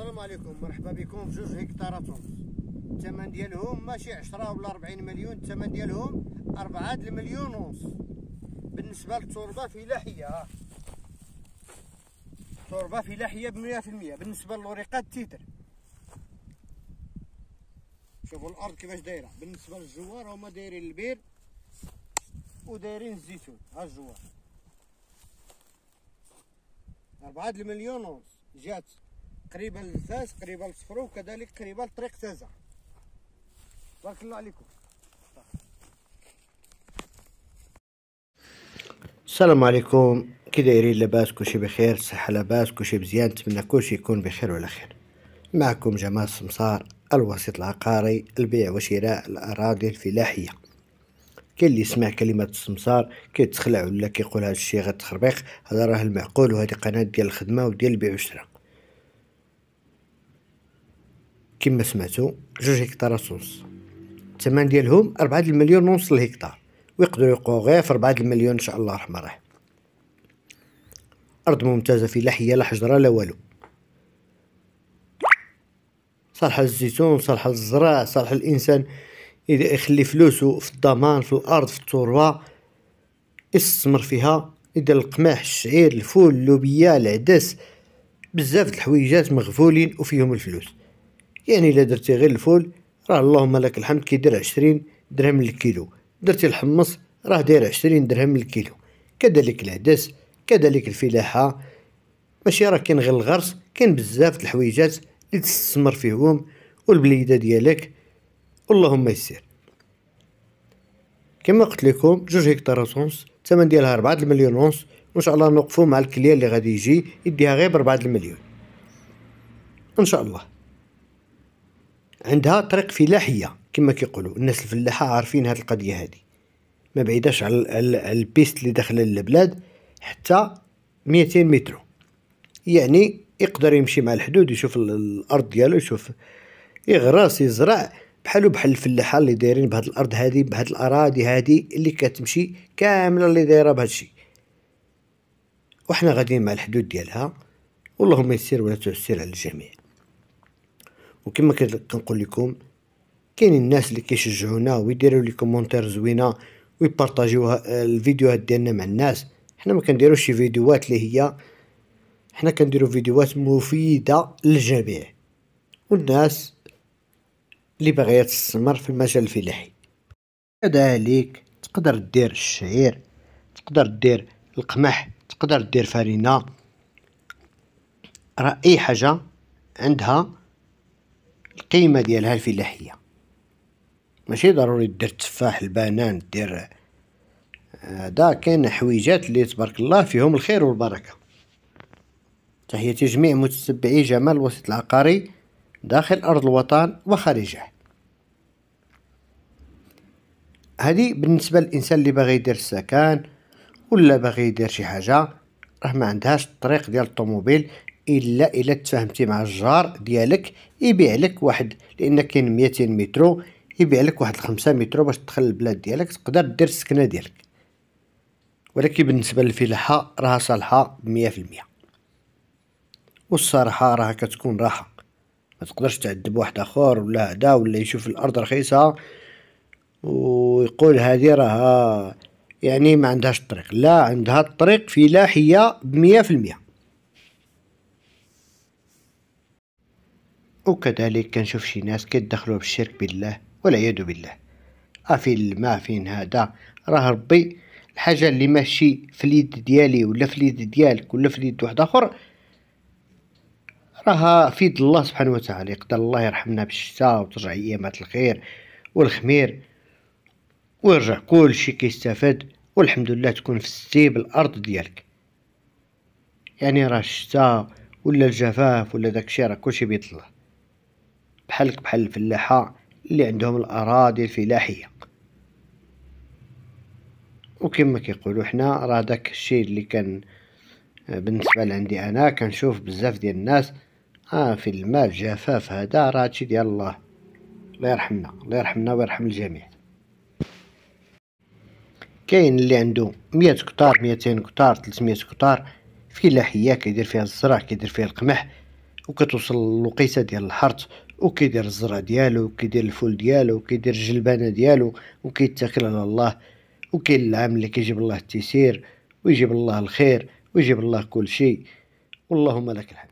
السلام عليكم مرحبا بكم في جوج هكتارات الثمن ديالهم ماشي 10 ولا 40 مليون الثمن ديالهم 4 المليون ونص بالنسبه للتربه فلاحيه تربه فلاحيه ب 100% بالنسبه للوريقات تيتر شوفوا الارض كيفاش دايره بالنسبه للجوار هما دايرين البير ودايرين الزيتون ها الجوار 4 المليون ونص جات قريبه للزاز قريبه للصفرو وكذلك قريبه لطريق تازه بارك الله عليكم السلام عليكم كي دايرين لاباس كلشي بخير الصحه لاباس كلشي مزيان نتمنى كلشي يكون بخير وعلى خير معكم جمال السمصار الوسيط العقاري البيع وشراء الاراضي الفلاحيه كاين اللي يسمع كلمه السمسار كيتخلع ولا كيقول هذا الشيء غير تخربيق هذا راه المعقول وهذه قناه ديال الخدمه وديال البيع والشراء كما سمعتو جوج هكتارات ونص الثمن ديالهم ربعة المليون ونص الهكتار ويقدروا يقوا غير في ربعة المليون ان شاء الله الرحمن الرحيم ارض ممتازه في لا حيه لا حجره لا والو صالحه للزيتون صالحه للزراع صالحه الانسان اذا يخلي فلوسو في الضمان في الارض في التربه يستثمر فيها يدير القماح الشعير الفول اللوبيا العدس بزاف د الحويجات مغفولين وفيهم الفلوس يعني الا درتي غير الفول راه اللهم لك الحمد كيدير عشرين درهم للكيلو درتي الحمص راه داير عشرين درهم للكيلو كذلك العدس كذلك الفلاحة ماشي راه كاين غير الغرس كاين بزاف د الحويجات اللي تستثمر فيهم والبليده ديالك اللهم يسير كما قلت لكم جوج هكتار ونص الثمن ديالها 4 المليون ونص وان شاء الله نوقفوا مع الكليه اللي غادي يجي يديها غير ب 4 المليون ان شاء الله عندها طريق فلاحيه كما كيقولوا الناس الفلاحه عارفين هذه القضيه هذه ما بعيداش على البيست اللي داخله للبلاد حتى 200 متر يعني يقدر يمشي مع الحدود يشوف الارض ديالو يشوف يغرس يزرع بحالو بحال الفلاحه اللي دايرين بهاد الارض هذه بهاد الاراضي هذه اللي كتمشي كامله اللي دايره بهاد الشيء وحنا غاديين مع الحدود ديالها واللهم يسير ولا تعسر على الجميع وكما كنقول لكم كاينين الناس اللي كيشجعونا ويديروا لي كومونتير زوينه ويبارطاجيوها آه، الفيديوهات ديالنا مع الناس حنا ما كنديروش شي فيديوهات اللي هي حنا كنديرو فيديوهات مفيده للجميع والناس اللي باغيه تستمر في المجال الفلاحي كذلك تقدر دير الشعير تقدر دير القمح تقدر دير فرينه راه اي حاجه عندها القيمة ديالها الفلاحية ماشي ضروري دير التفاح البنان دير دا كاين حويجات اللي تبارك الله فيهم الخير والبركة تحية جميع متتبعي جمال الوسط العقاري داخل أرض الوطن وخارجه هذه بالنسبة للإنسان اللي باغي يدير السكن ولا باغي يدير شي حاجة راه ما عندهاش الطريق ديال الطوموبيل الا الا تفاهمتي مع الجار ديالك يبيع لك واحد لان كاين 200 مترو يبيع لك واحد 5 مترو باش تدخل البلاد ديالك تقدر دير السكنه ديالك ولكن بالنسبه للفلاحه راها صالحه 100% والصراحه راها كتكون راحه ما تقدرش تعذب واحد اخر ولا هذا ولا يشوف الارض رخيصه ويقول هذه راها يعني ما عندهاش الطريق لا عندها الطريق فلاحيه بمية وكذلك كنشوف شي ناس كيدخلوا بالشرك بالله والعياذ بالله افي ما فين هذا راه ربي الحاجه اللي ماشي في اليد ديالي ولا في اليد ديالك ولا في اليد واحد اخر راها في يد الله سبحانه وتعالى يقدر الله يرحمنا بالشتاء وترجع ايامات الخير والخمير ويرجع كل شيء كيستافد والحمد لله تكون في السيب الارض ديالك يعني راه الشتاء ولا الجفاف ولا داكشي راه كلشي بيد الله بحالك بحال الفلاحة اللي عندهم الأراضي الفلاحية وكما كيقولوا حنا راه داك الشيء اللي كان آه، بالنسبة لعندي أنا كنشوف بزاف ديال الناس آه في الماء الجفاف هذا راه هادشي ديال الله الله يرحمنا الله يرحمنا ويرحم الجميع كاين اللي عنده مية كتار ميتين كتار 300 كتار فلاحية كيدير فيها الزرع كيدير فيها القمح وكتوصل الوقيته ديال الحرث وكيدير الزرع ديالو وكيدير الفول ديالو وكيدير الجلبانه ديالو وكيتكل على الله وكاين العام اللي كيجيب الله التيسير ويجيب الله الخير ويجيب الله كل شيء اللهم لك الحمد